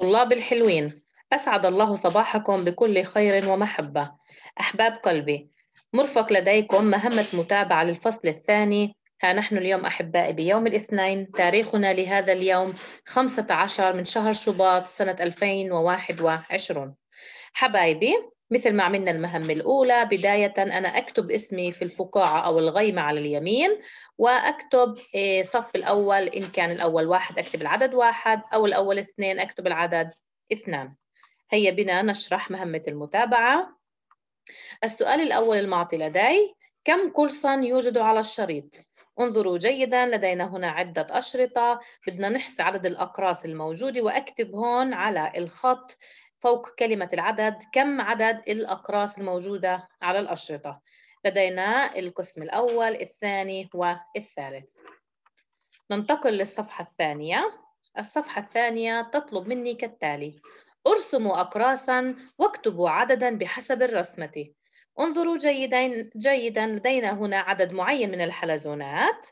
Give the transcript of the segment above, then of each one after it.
طلاب الحلوين أسعد الله صباحكم بكل خير ومحبة أحباب قلبي مرفق لديكم مهمة متابعة للفصل الثاني ها نحن اليوم أحبائي بيوم الاثنين تاريخنا لهذا اليوم 15 من شهر شباط سنة 2021 حبايبي مثل ما عملنا المهمة الأولى بداية أنا أكتب اسمي في الفقاعة أو الغيمة على اليمين وأكتب آه، صف الأول إن كان الأول واحد أكتب العدد واحد أو الأول اثنين أكتب العدد اثنان هيا بنا نشرح مهمة المتابعة السؤال الأول المعطي لدي كم قرصا يوجد على الشريط؟ انظروا جيدا لدينا هنا عدة أشرطة بدنا نحصي عدد الأقراص الموجودة وأكتب هون على الخط فوق كلمة العدد كم عدد الأقراص الموجودة على الأشرطة لدينا القسم الأول الثاني والثالث ننتقل للصفحة الثانية الصفحة الثانية تطلب مني كالتالي ارسموا أقراصا واكتبوا عددا بحسب الرسمة انظروا جيدا جيدا لدينا هنا عدد معين من الحلزونات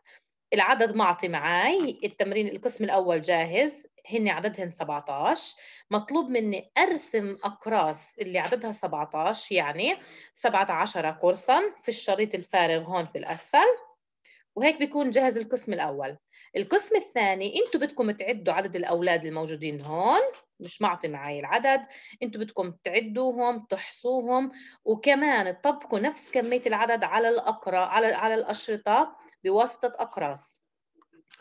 العدد معطي معي التمرين القسم الأول جاهز هن عددهن 17 مطلوب مني ارسم اقراص اللي عددها 17 يعني 17 قرصا في الشريط الفارغ هون في الاسفل وهيك بيكون جاهز القسم الاول القسم الثاني انتم بدكم تعدوا عدد الاولاد الموجودين هون مش معطي معي العدد انتم بدكم تعدوهم تحصوهم وكمان تطبقوا نفس كميه العدد على الاقرا على على الاشرطه بواسطه اقراص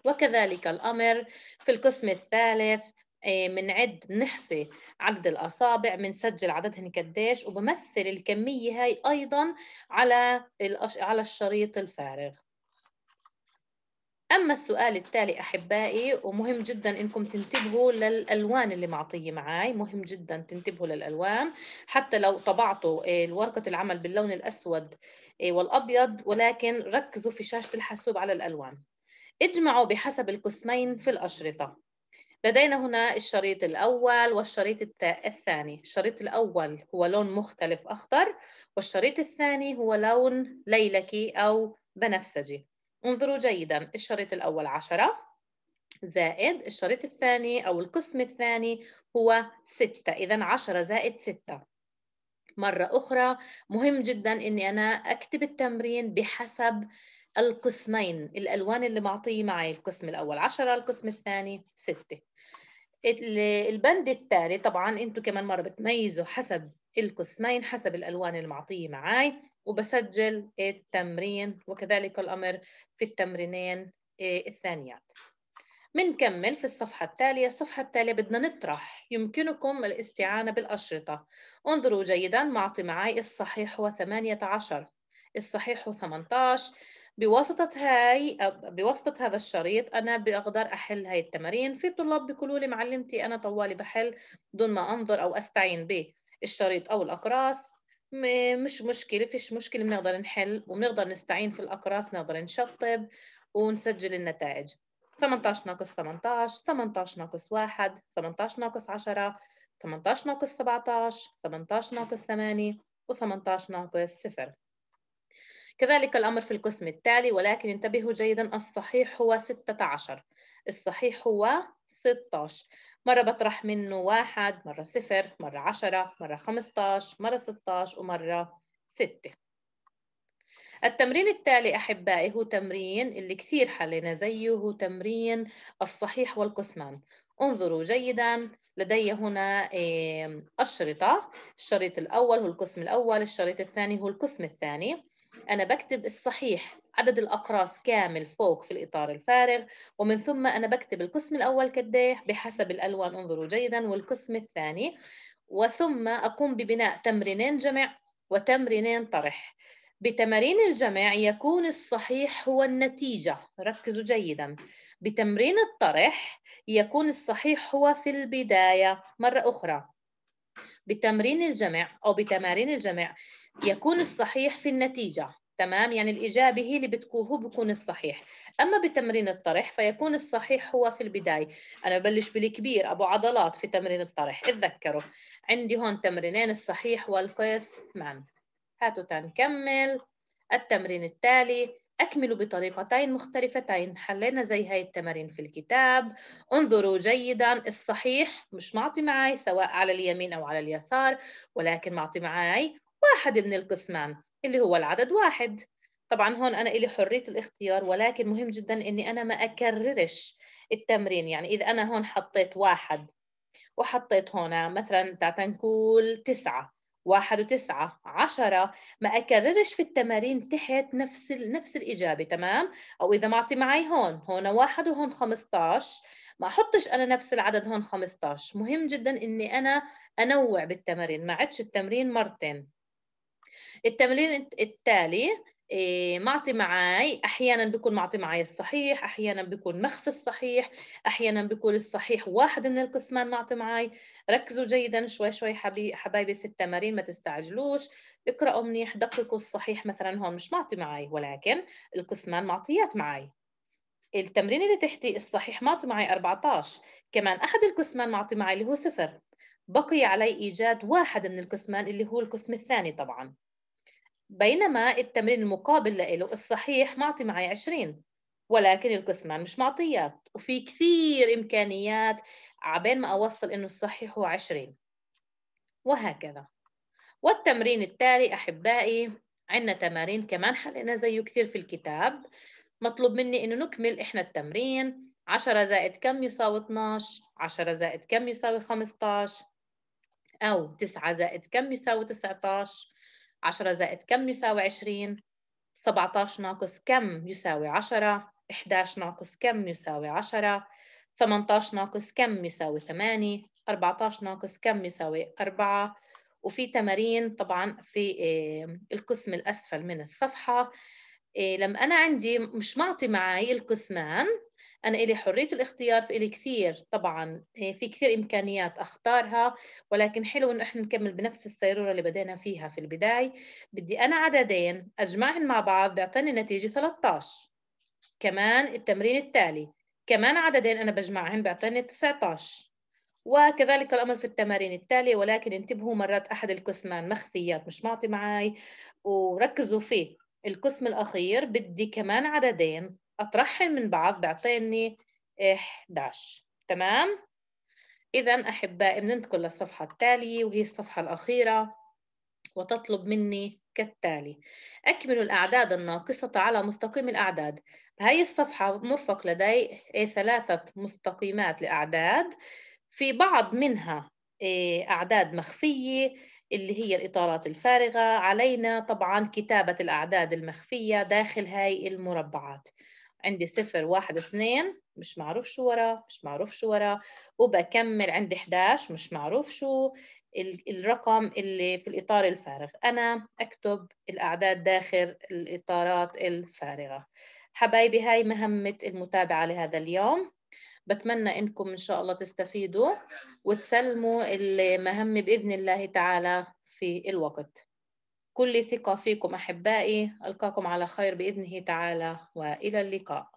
وكذلك الامر في القسم الثالث بنعد إيه، بنحصي عدد الاصابع بنسجل عددهن قديش وبمثل الكميه هاي ايضا على على الشريط الفارغ اما السؤال التالي احبائي ومهم جدا انكم تنتبهوا للالوان اللي معطيه معاي مهم جدا تنتبهوا للالوان حتى لو طبعتوا إيه، ورقه العمل باللون الاسود إيه، والابيض ولكن ركزوا في شاشه الحاسوب على الالوان اجمعوا بحسب القسمين في الاشرطه لدينا هنا الشريط الأول والشريط الثاني الشريط الأول هو لون مختلف أخضر والشريط الثاني هو لون ليلكي أو بنفسجي انظروا جيدا الشريط الأول عشرة زائد الشريط الثاني أو القسم الثاني هو ستة إذا عشرة زائد ستة مرة أخرى مهم جدا أني أنا أكتب التمرين بحسب القسمين الألوان اللي معطيه معي القسم الأول 10 القسم الثاني 6 البند التالي طبعا انتم كمان مرة بتميزوا حسب القسمين حسب الألوان اللي معطيه معي وبسجل التمرين وكذلك الأمر في التمرينين آه، الثانيات بنكمل في الصفحة التالية الصفحة التالية بدنا نطرح يمكنكم الاستعانة بالأشرطة انظروا جيدا معطي معي الصحيح هو 18 الصحيح هو 18 بواسطة هاي بواسطة هذا الشريط أنا بقدر أحل هاي التمارين في طلاب بيقولوا لي معلمتي أنا طوالي بحل دون ما أنظر أو أستعين بالشريط أو الأقراص مش مشكلة فيش مشكلة بنقدر نحل وبنقدر نستعين في الأقراص نقدر نشطب ونسجل النتائج 18 ناقص 18 18 ناقص 1 18 ناقص 10 18 ناقص 17 18 ناقص 8 و18 ناقص 0 كذلك الأمر في القسم التالي ولكن انتبهوا جيدا الصحيح هو 16 الصحيح هو 16 مرة بطرح منه واحد مرة صفر مرة عشرة مرة 15 مرة 16 ومرة ستة التمرين التالي أحبائي هو تمرين اللي كثير حلينا زيه هو تمرين الصحيح والقسمان انظروا جيدا لدي هنا أشرطة إيه، الشريط الأول هو القسم الأول الشريط الثاني هو القسم الثاني أنا بكتب الصحيح عدد الأقراص كامل فوق في الإطار الفارغ ومن ثم أنا بكتب القسم الأول كديه بحسب الألوان انظروا جيدا والقسم الثاني وثم أقوم ببناء تمرينين جمع وتمرينين طرح بتمارين الجمع يكون الصحيح هو النتيجة ركزوا جيدا بتمرين الطرح يكون الصحيح هو في البداية مرة أخرى بتمرين الجمع أو بتمارين الجمع يكون الصحيح في النتيجة تمام يعني الإجابة هي اللي بتكون بكون الصحيح أما بتمرين الطرح فيكون الصحيح هو في البداية أنا ببلش بالكبير أبو عضلات في تمرين الطرح اتذكروا عندي هون تمرينين الصحيح والقيس معا هاتوا تنكمل التمرين التالي أكملوا بطريقتين مختلفتين حلينا زي هاي التمارين في الكتاب انظروا جيدا الصحيح مش معطي معاي سواء على اليمين أو على اليسار ولكن معطي معاي واحد من القسمان اللي هو العدد واحد طبعا هون أنا إلي حرية الاختيار ولكن مهم جدا إني أنا ما أكررش التمرين يعني إذا أنا هون حطيت واحد وحطيت هنا مثلا نقول تسعة واحد وتسعة عشرة ما أكررش في التمارين تحت نفس نفس الإجابة تمام أو إذا معطي معي هون هون واحد وهون 15 ما أحطش أنا نفس العدد هون 15 مهم جدا إني أنا أنوع بالتمارين ما عدش التمرين مرتين التمرين التالي إيه، معطي معي احيانا بيكون معطي معي الصحيح احيانا بيكون مخفي الصحيح احيانا بيكون الصحيح واحد من القسمان معطي معي ركزوا جيدا شوي شوي حبايبي في التمارين ما تستعجلوش اقرأوا منيح دققوا الصحيح مثلا هون مش معطي معي ولكن القسمان معطيات معي التمرين اللي تحتي الصحيح معطي معي 14 كمان أحد القسمان معطي معي اللي هو صفر بقي علي إيجاد واحد من القسمان اللي هو القسم الثاني طبعا بينما التمرين المقابل له الصحيح معطي معي 20 ولكن القسمان مش معطيات وفي كثير إمكانيات عبين ما أوصل إنه الصحيح هو 20 وهكذا والتمرين التالي أحبائي عندنا تمارين كمان حلقنا زيه كثير في الكتاب مطلوب مني إنه نكمل إحنا التمرين 10 زائد كم يساوي 12 10 زائد كم يساوي 15 أو 9 زائد كم يساوي 19 10 زائد كم يساوي 20 17 ناقص كم يساوي 10 11 ناقص كم يساوي 10 18 ناقص كم يساوي 8 14 ناقص كم يساوي 4 وفي تمارين طبعا في القسم الأسفل من الصفحة آه، لما أنا عندي مش معطي معي القسمان أنا إلي حرية الاختيار في الي كثير طبعا يعني في كثير إمكانيات أختارها ولكن حلو إنه إحنا نكمل بنفس السيرورة اللي بدينا فيها في البداية بدي أنا عددين أجمعهم مع بعض بيعطيني نتيجة 13 كمان التمرين التالي كمان عددين أنا بجمعهم بيعطيني 19 وكذلك الأمر في التمارين التالية ولكن انتبهوا مرات أحد القسمان مخفيات مش معطي معي وركزوا فيه القسم الأخير بدي كمان عددين أطرحهم من بعض بيعطيني 11 تمام؟ إذا أحبائي بننتقل للصفحة التالية وهي الصفحة الأخيرة وتطلب مني كالتالي أكمل الأعداد الناقصة على مستقيم الأعداد هاي الصفحة مرفق لدي إيه، ثلاثة مستقيمات لأعداد في بعض منها إيه، أعداد مخفية اللي هي الإطارات الفارغة علينا طبعا كتابة الأعداد المخفية داخل هاي المربعات عندي صفر واحد اثنين مش معروف شو وراه مش معروف شو وراه وبكمل عندي 11 مش معروف شو الرقم اللي في الإطار الفارغ أنا أكتب الأعداد داخل الإطارات الفارغة حبايبي هاي مهمة المتابعة لهذا اليوم بتمنى إنكم إن شاء الله تستفيدوا وتسلموا المهمة بإذن الله تعالى في الوقت كل ثقة فيكم أحبائي ألقاكم على خير بإذنه تعالى وإلى اللقاء